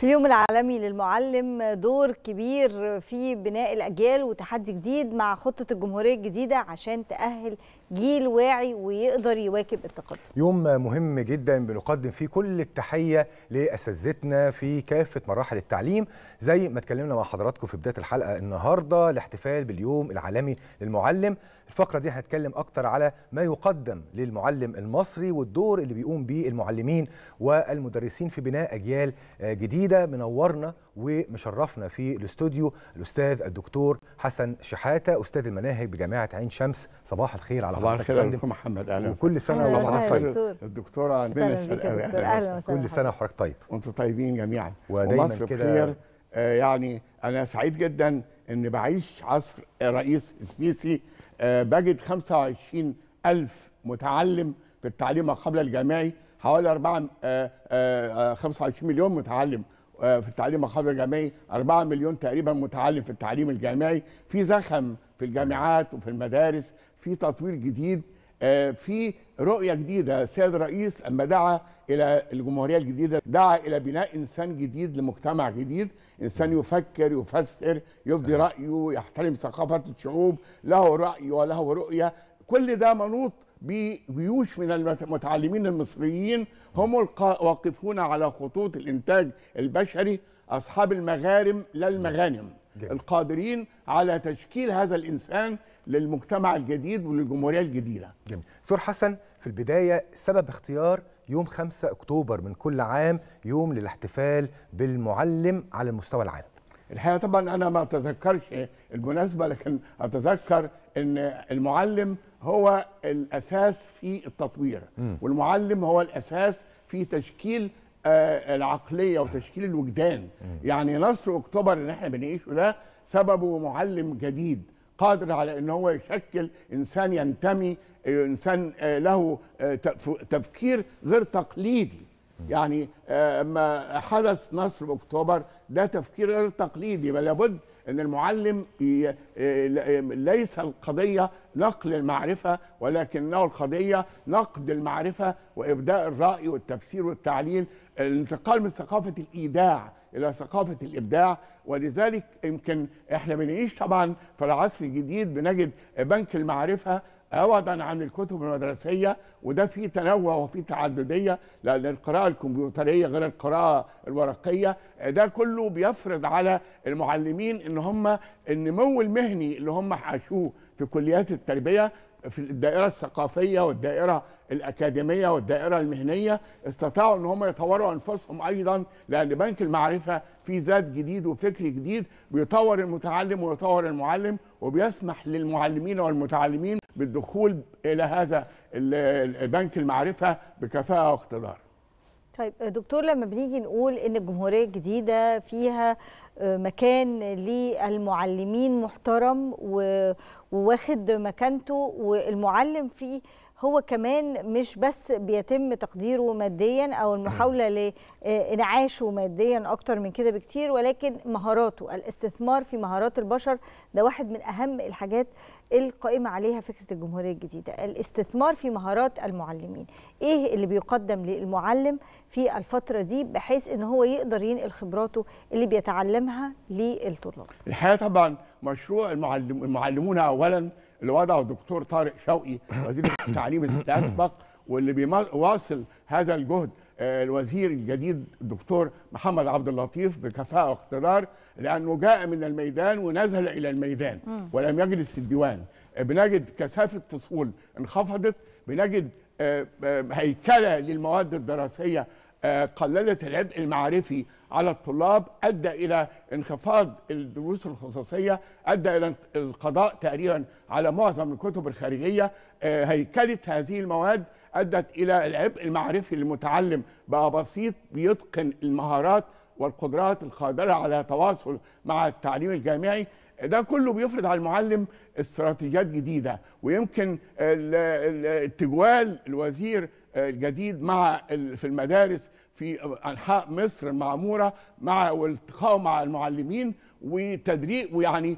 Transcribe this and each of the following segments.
في اليوم العالمي للمعلم دور كبير في بناء الأجيال وتحدي جديد مع خطة الجمهورية الجديدة عشان تأهل جيل واعي ويقدر يواكب التقدم يوم مهم جدا بنقدم فيه كل التحيه لاساتذتنا في كافه مراحل التعليم زي ما اتكلمنا مع حضراتكم في بدايه الحلقه النهارده الاحتفال باليوم العالمي للمعلم الفقره دي هنتكلم اكتر على ما يقدم للمعلم المصري والدور اللي بيقوم به المعلمين والمدرسين في بناء اجيال جديده منورنا ومشرفنا في الاستوديو الاستاذ الدكتور حسن شحاته استاذ المناهج بجامعه عين شمس صباح الخير على صباح الخير يا محمد اهلا وكل سنه وحضرتك طيب الدكتوره عندنا الشرقاوي اهلا وسهلا كل سنه وحضرتك طيب وانتم طيبين جميعا ودايما كده آه، يعني انا سعيد جدا ان بعيش عصر رئيس السيسي آه، بجد 25 ألف متعلم في التعليم ما قبل الجامعي حوالي 4 25 آه، مليون متعلم في التعليم ما قبل الجامعي 4 مليون تقريبا متعلم في التعليم الجامعي في زخم في الجامعات وفي المدارس في تطوير جديد آه، في رؤية جديدة السيد الرئيس لما دعا إلى الجمهورية الجديدة دعا إلى بناء إنسان جديد لمجتمع جديد إنسان يفكر يفسر يفضي رأيه يحترم ثقافة الشعوب له رأي وله رؤية كل ده منوط بجيوش من المتعلمين المصريين هم الواقفون على خطوط الإنتاج البشري أصحاب المغارم لا المغانم جميل. القادرين على تشكيل هذا الإنسان للمجتمع الجديد وللجمهورية الجديدة جميل دكتور حسن في البداية سبب اختيار يوم 5 أكتوبر من كل عام يوم للاحتفال بالمعلم على المستوى العام الحقيقة طبعا أنا ما أتذكرش المناسبة لكن أتذكر أن المعلم هو الأساس في التطوير م. والمعلم هو الأساس في تشكيل آه، العقليه وتشكيل الوجدان يعني نصر اكتوبر اللي احنا بنعيشه ده سببه معلم جديد قادر على ان هو يشكل انسان ينتمي انسان آه، له آه، تفكير غير تقليدي يعني ما حدث نصر اكتوبر ده تفكير غير تقليدي بل لابد ان المعلم إيه، إيه، ليس القضيه نقل المعرفه ولكنه القضيه نقد المعرفه وابداء الراي والتفسير والتعليل الانتقال من ثقافه الايداع الى ثقافه الابداع ولذلك يمكن احنا بنعيش طبعا في العصر الجديد بنجد بنك المعرفه عوضا عن الكتب المدرسية وده في تنوع وفي تعددية لأن القراءة الكمبيوترية غير القراءة الورقية ده كله بيفرض على المعلمين إن هم النمو المهني اللي هم حاشوه في كليات التربية في الدائره الثقافيه والدائره الاكاديميه والدائره المهنيه استطاعوا ان هم يطوروا انفسهم ايضا لان بنك المعرفه في ذات جديد وفكر جديد بيطور المتعلم ويطور المعلم وبيسمح للمعلمين والمتعلمين بالدخول الى هذا بنك المعرفه بكفاءه واقتدار طيب دكتور لما بنيجي نقول ان الجمهوريه الجديده فيها آه، مكان للمعلمين محترم وواخد مكانته والمعلم فيه هو كمان مش بس بيتم تقديره ماديا او المحاوله لانعاشه ماديا اكتر من كده بكتير ولكن مهاراته الاستثمار في مهارات البشر ده واحد من اهم الحاجات القائمه عليها فكره الجمهوريه الجديده الاستثمار في مهارات المعلمين ايه اللي بيقدم للمعلم في الفتره دي بحيث ان هو يقدر ينقل خبراته اللي بيتعلمها للطلاب الحقيقه طبعا مشروع المعلم المعلمون اولا اللي وضعه الدكتور طارق شوقي وزير التعليم الاسبق واللي بيواصل هذا الجهد آه، الوزير الجديد الدكتور محمد عبد اللطيف بكفاءه واقتدار لانه جاء من الميدان ونزل الى الميدان ولم يجلس في الديوان آه، بنجد كثافه فصول انخفضت بنجد آه، هيكله للمواد الدراسيه آه، قللت العبء المعرفي على الطلاب ادى الى انخفاض الدروس الخصوصيه ادى الى القضاء تقريبا على معظم الكتب الخارجيه آه، هيكله هذه المواد ادت الى العبء المعرفي للمتعلم بقى بسيط بيتقن المهارات والقدرات القادره على تواصل مع التعليم الجامعي ده كله بيفرض على المعلم استراتيجيات جديده ويمكن التجوال الوزير الجديد مع في المدارس في انحاء مصر المعموره مع والتقاء مع المعلمين وتدريب ويعني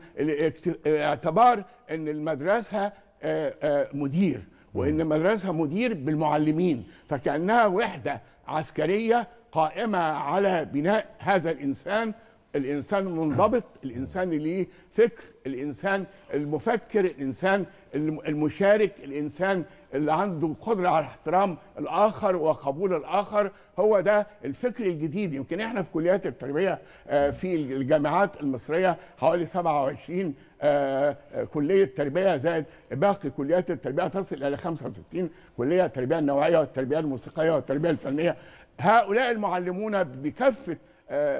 اعتبار ان المدرسه آه، آه، مدير وان المدرسه مدير بالمعلمين فكانها وحده عسكريه قائمه على بناء هذا الانسان الانسان المنضبط الانسان اللي ليه فكر الانسان المفكر الانسان المشارك الانسان اللي عنده قدره على احترام الاخر وقبول الاخر هو ده الفكر الجديد يمكن احنا في كليات التربيه آه، في الجامعات المصريه حوالي 27 آه، آه، كليه تربيه زائد باقي كليات التربيه تصل الى 65 كليه التربيه النوعيه والتربيه الموسيقيه والتربيه الفنيه هؤلاء المعلمون بكافه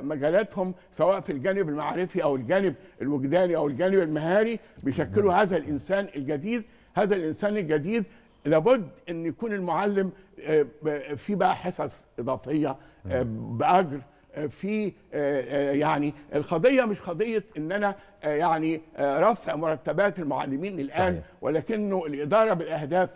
مجالاتهم سواء في الجانب المعرفي او الجانب الوجداني او الجانب المهاري بيشكلوا هذا الانسان الجديد هذا الانسان الجديد لابد ان يكون المعلم آه، في بقى حصص اضافيه آه، باجر آه، في يعني القضيه مش قضيه ان انا يعني رفع مرتبات المعلمين الان صحيح. ولكنه الاداره بالاهداف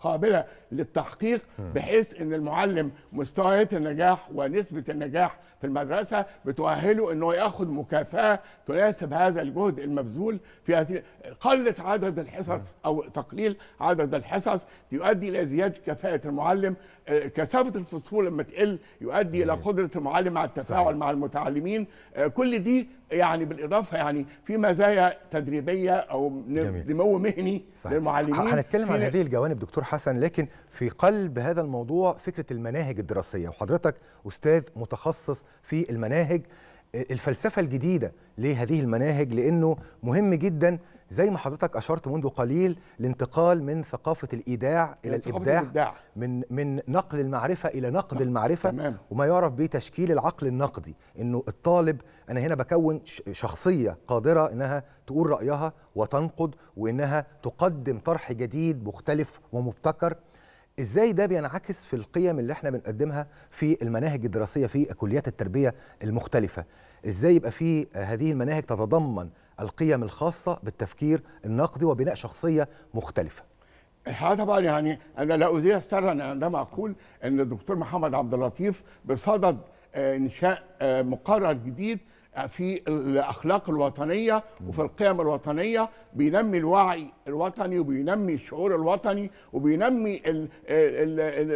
قابله للتحقيق بحيث ان المعلم مستويات النجاح ونسبه النجاح في المدرسه بتؤهله انه ياخذ مكافاه تناسب هذا الجهد المبذول في هذه قله عدد الحصص او تقليل عدد الحصص يؤدي الى زياده كفاءه المعلم آه، كثافه الفصول لما تقل يؤدي الى قدره المعلم على التفاعل صحيح. مع المتعلمين آه، كل دي يعني بالاضافه يعني في مزايا تدريبيه او نمو مهني صحيح. للمعلمين هنتكلم عن هذه الجوانب دكتور حسن لكن في قلب هذا الموضوع فكره المناهج الدراسيه وحضرتك استاذ متخصص في المناهج الفلسفه الجديده لهذه المناهج لانه مهم جدا زي ما حضرتك اشرت منذ قليل الانتقال من ثقافه الايداع الى الابداع, الإبداع. من من نقل المعرفه الى نقد نعم، المعرفه تمام. وما يعرف بتشكيل العقل النقدي انه الطالب انا هنا بكون شخصيه قادره انها تقول رايها وتنقد وانها تقدم طرح جديد مختلف ومبتكر ازاي ده بينعكس في القيم اللي احنا بنقدمها في المناهج الدراسيه في كليات التربيه المختلفه ازاي يبقى في هذه المناهج تتضمن القيم الخاصه بالتفكير النقدي وبناء شخصيه مختلفه الحقيقه طبعا يعني انا لا اذيع سرا عندما اقول ان الدكتور محمد عبد اللطيف بصدد آه، انشاء آه، مقرر جديد في الاخلاق الوطنيه وفي القيم الوطنيه بينمي الوعي الوطني وبينمي الشعور الوطني وبينمي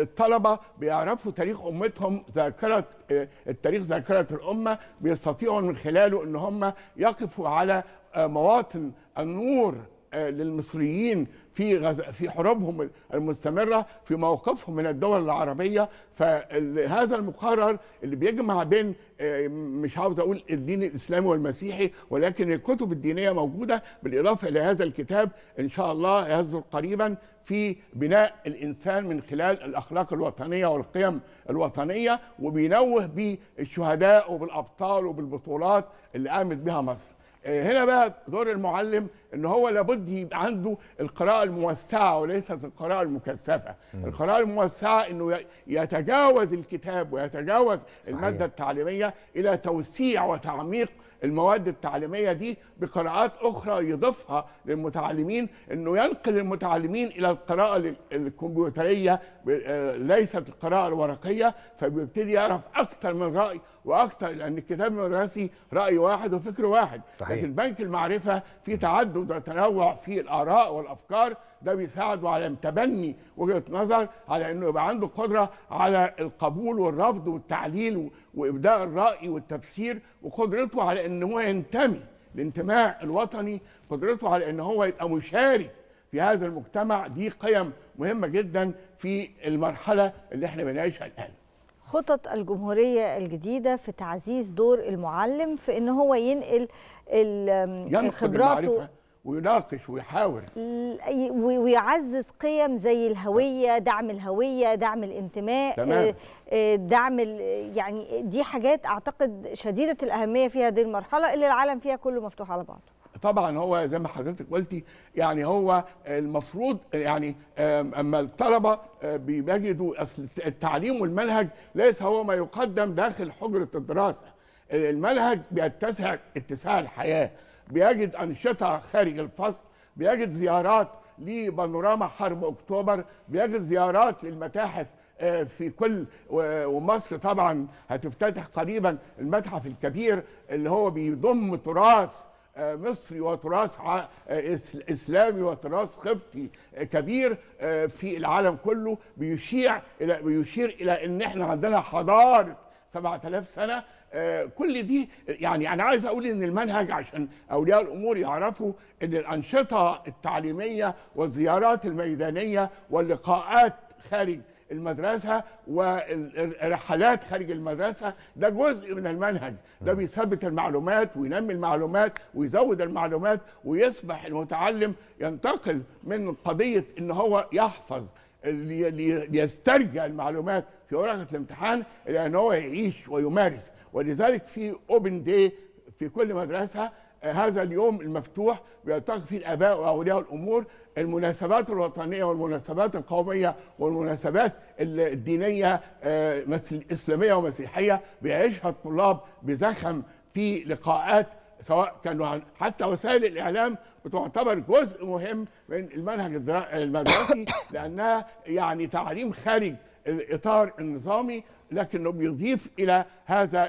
الطلبه بيعرفوا تاريخ امتهم ذاكره آه، التاريخ ذاكره الامه بيستطيعوا من خلاله ان هم يقفوا على آه، مواطن النور آه، للمصريين في غز... في حروبهم المستمره في موقفهم من الدول العربيه فهذا المقرر اللي بيجمع بين آه، مش عاوز اقول الدين الاسلامي والمسيحي ولكن الكتب الدينيه موجوده بالاضافه الى هذا الكتاب ان شاء الله يصدر قريبا في بناء الانسان من خلال الاخلاق الوطنيه والقيم الوطنيه وبينوه بالشهداء وبالابطال وبالبطولات اللي قامت بها مصر هنا بقى دور المعلم ان هو لابد يبقى عنده القراءه الموسعه وليست القراءه المكثفه القراءه الموسعه انه يتجاوز الكتاب ويتجاوز صحيح. الماده التعليميه الى توسيع وتعميق المواد التعليميه دي بقراءات اخرى يضيفها للمتعلمين انه ينقل المتعلمين الى القراءه الكمبيوتريه آه، ليست القراءه الورقيه فبيبتدي يعرف اكثر من راي واكثر لان الكتاب المدرسي راي واحد وفكر واحد صحيح. لكن بنك المعرفه في تعدد وتنوع في الاراء والافكار ده بيساعده على تبني وجهه نظر على انه يبقى عنده قدره على القبول والرفض والتعليل وابداء الراي والتفسير وقدرته على ان هو ينتمي الانتماء الوطني قدرته على ان هو يبقى مشارك في هذا المجتمع دي قيم مهمه جدا في المرحله اللي احنا بنعيشها الان خطط الجمهورية الجديدة في تعزيز دور المعلم في إن هو ينقل خبراته ويناقش ويحاور ويعزز قيم زي الهويه دعم الهويه دعم الانتماء آه، تمام. آه، دعم يعني دي حاجات اعتقد شديده الاهميه في هذه المرحله اللي العالم فيها كله مفتوح على بعضه طبعا هو زي ما حضرتك قلتي يعني هو المفروض يعني اما الطلبه آه، بيجدوا اصل التعليم والمنهج ليس هو ما يقدم داخل حجره الدراسه المنهج بيتسع اتساع الحياه بيجد أنشطة خارج الفصل بيجد زيارات لبانوراما حرب أكتوبر بيجد زيارات للمتاحف آه، في كل ومصر طبعا هتفتتح قريبا المتحف الكبير اللي هو بيضم تراث آه، مصري وتراث آه، اسلامي وتراث قبطي كبير في العالم كله بيشيع الى بيشير الى ان احنا عندنا حضاره 7000 سنه آه، كل دي يعني انا عايز اقول ان المنهج عشان اولياء الامور يعرفوا ان الانشطه التعليميه والزيارات الميدانيه واللقاءات خارج المدرسة والرحلات خارج المدرسة ده جزء من المنهج ده بيثبت المعلومات وينمي المعلومات ويزود المعلومات ويصبح المتعلم ينتقل من قضية ان هو يحفظ ليسترجع المعلومات في ورقه الامتحان الا ان هو يعيش ويمارس ولذلك في اوبن داي في كل مدرسه آه، هذا اليوم المفتوح بيلتقي فيه الاباء واولياء الامور المناسبات الوطنيه والمناسبات القوميه والمناسبات الدينيه آه، اسلاميه ومسيحيه بيعيشها الطلاب بزخم في لقاءات سواء كانوا حتى وسائل الاعلام بتعتبر جزء مهم من المنهج المدرسي لانها يعني تعليم خارج الاطار النظامي لكنه بيضيف الى هذا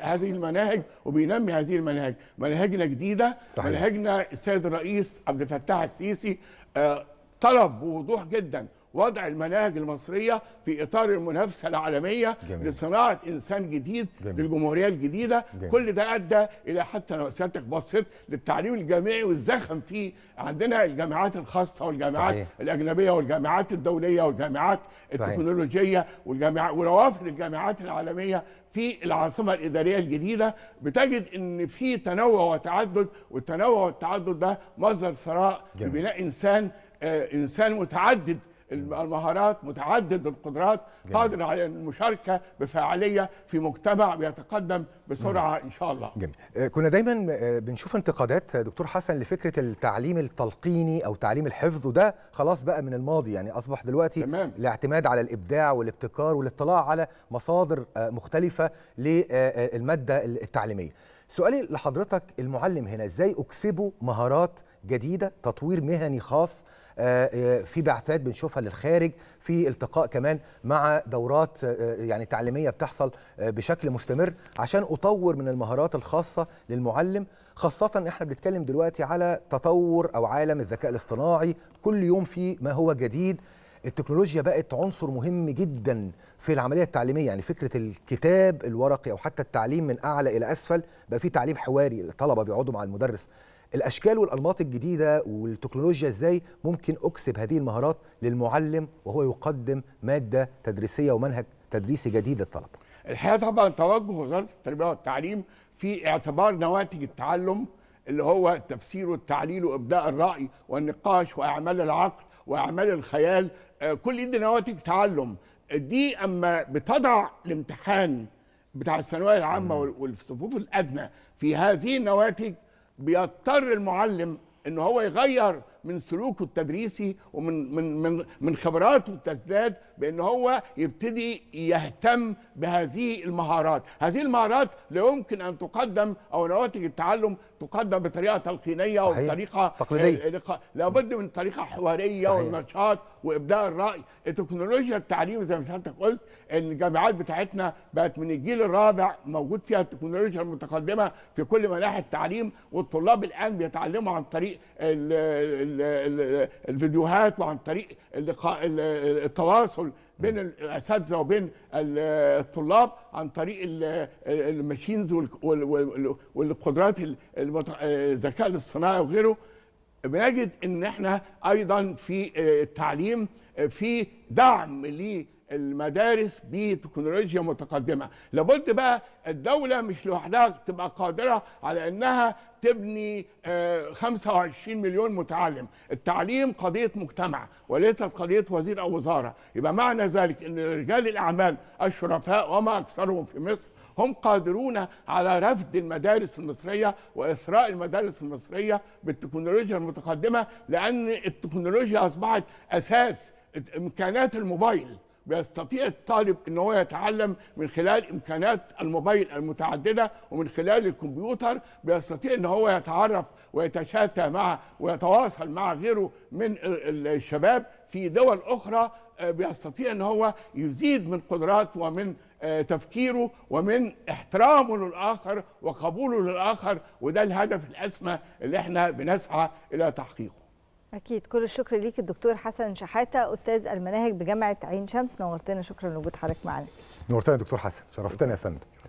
هذه المناهج وبينمي هذه المناهج، مناهجنا جديده، صحيح. مناهجنا السيد الرئيس عبد الفتاح السيسي آه، طلب بوضوح جدا وضع المناهج المصريه في اطار المنافسه العالميه جميل. لصناعه انسان جديد جميل. للجمهوريه الجديده جميل. كل ده ادى الى حتى لو سيادتك بصيت للتعليم الجامعي والزخم فيه عندنا الجامعات الخاصه والجامعات صحيح. الاجنبيه والجامعات الدوليه والجامعات التكنولوجيه والجامعات وروافد الجامعات العالميه في العاصمه الاداريه الجديده بتجد ان في تنوع وتعدد والتنوع والتعدد ده مصدر ثراء لبناء انسان آه انسان متعدد المهارات متعدد القدرات قادر على المشاركه بفاعليه في مجتمع بيتقدم بسرعه ان شاء الله جميل. آه، كنا دايما آه، بنشوف انتقادات آه، دكتور حسن لفكره التعليم التلقيني او تعليم الحفظ وده خلاص بقى من الماضي يعني اصبح دلوقتي تمام. الاعتماد على الابداع والابتكار والاطلاع على مصادر مختلفه للماده التعليميه سؤالي لحضرتك المعلم هنا ازاي اكسبه مهارات جديده تطوير مهني خاص آه، آه، في بعثات بنشوفها للخارج في التقاء كمان مع دورات آه، يعني تعليميه بتحصل بشكل مستمر عشان اطور من المهارات الخاصه للمعلم خاصة احنا بنتكلم دلوقتي على تطور او عالم الذكاء الاصطناعي كل يوم في ما هو جديد التكنولوجيا بقت عنصر مهم جدا في العمليه التعليميه يعني فكره الكتاب الورقي او حتى التعليم من اعلى الى اسفل بقى في تعليم حواري الطلبه بيقعدوا مع المدرس الاشكال والانماط الجديده والتكنولوجيا ازاي ممكن اكسب هذه المهارات للمعلم وهو يقدم ماده تدريسيه ومنهج تدريسي جديد للطلبه الحقيقه طبعا توجه وزاره التربيه والتعليم في اعتبار نواتج التعلم اللي هو التفسير والتعليل وابداء الراي والنقاش واعمال العقل واعمال الخيال آه، كل دي نواتج تعلم دي اما بتضع الامتحان بتاع الثانويه العامه والصفوف الادنى في هذه النواتج بيضطر المعلم ان هو يغير من سلوكه التدريسي ومن من من من خبراته تزداد بان هو يبتدي يهتم بهذه المهارات، هذه المهارات لا يمكن ان تقدم او نواتج التعلم تقدم بطريقه تلقينيه صحيح. او بطريقه تقليديه آه، لابد من طريقه حواريه والنشاط وابداء الراي التكنولوجيا التعليم زي ما سيادتك قلت ان الجامعات بتاعتنا بقت من الجيل الرابع موجود فيها التكنولوجيا المتقدمه في كل مناحي التعليم والطلاب الان بيتعلموا عن طريق الـ الـ الـ الفيديوهات وعن طريق اللقاء التواصل بين الاساتذه وبين الطلاب عن طريق الماشينز والقدرات الذكاء الاصطناعي وغيره بنجد ان احنا ايضا في آه، التعليم آه، في دعم ليه المدارس بتكنولوجيا متقدمه لابد بقى الدوله مش لوحدها تبقى قادره على انها تبني 25 آه، مليون متعلم التعليم قضيه مجتمع وليست قضيه وزير او وزاره يبقى معنى ذلك ان رجال الاعمال الشرفاء وما اكثرهم في مصر هم قادرون على رفض المدارس المصرية وإثراء المدارس المصرية بالتكنولوجيا المتقدمة لأن التكنولوجيا أصبحت أساس إمكانات الموبايل بيستطيع الطالب ان هو يتعلم من خلال امكانات الموبايل المتعدده ومن خلال الكمبيوتر بيستطيع ان هو يتعرف ويتشاتى مع ويتواصل مع غيره من الشباب في دول اخرى آه، بيستطيع ان هو يزيد من قدراته ومن آه، تفكيره ومن احترامه للاخر وقبوله للاخر وده الهدف الاسمى اللي احنا بنسعى الى تحقيقه اكيد كل الشكر ليك الدكتور حسن شحاته استاذ المناهج بجامعه عين شمس نورتنا شكرا لوجود حضرتك معنا نورتنا دكتور حسن شرفتنا يا فندم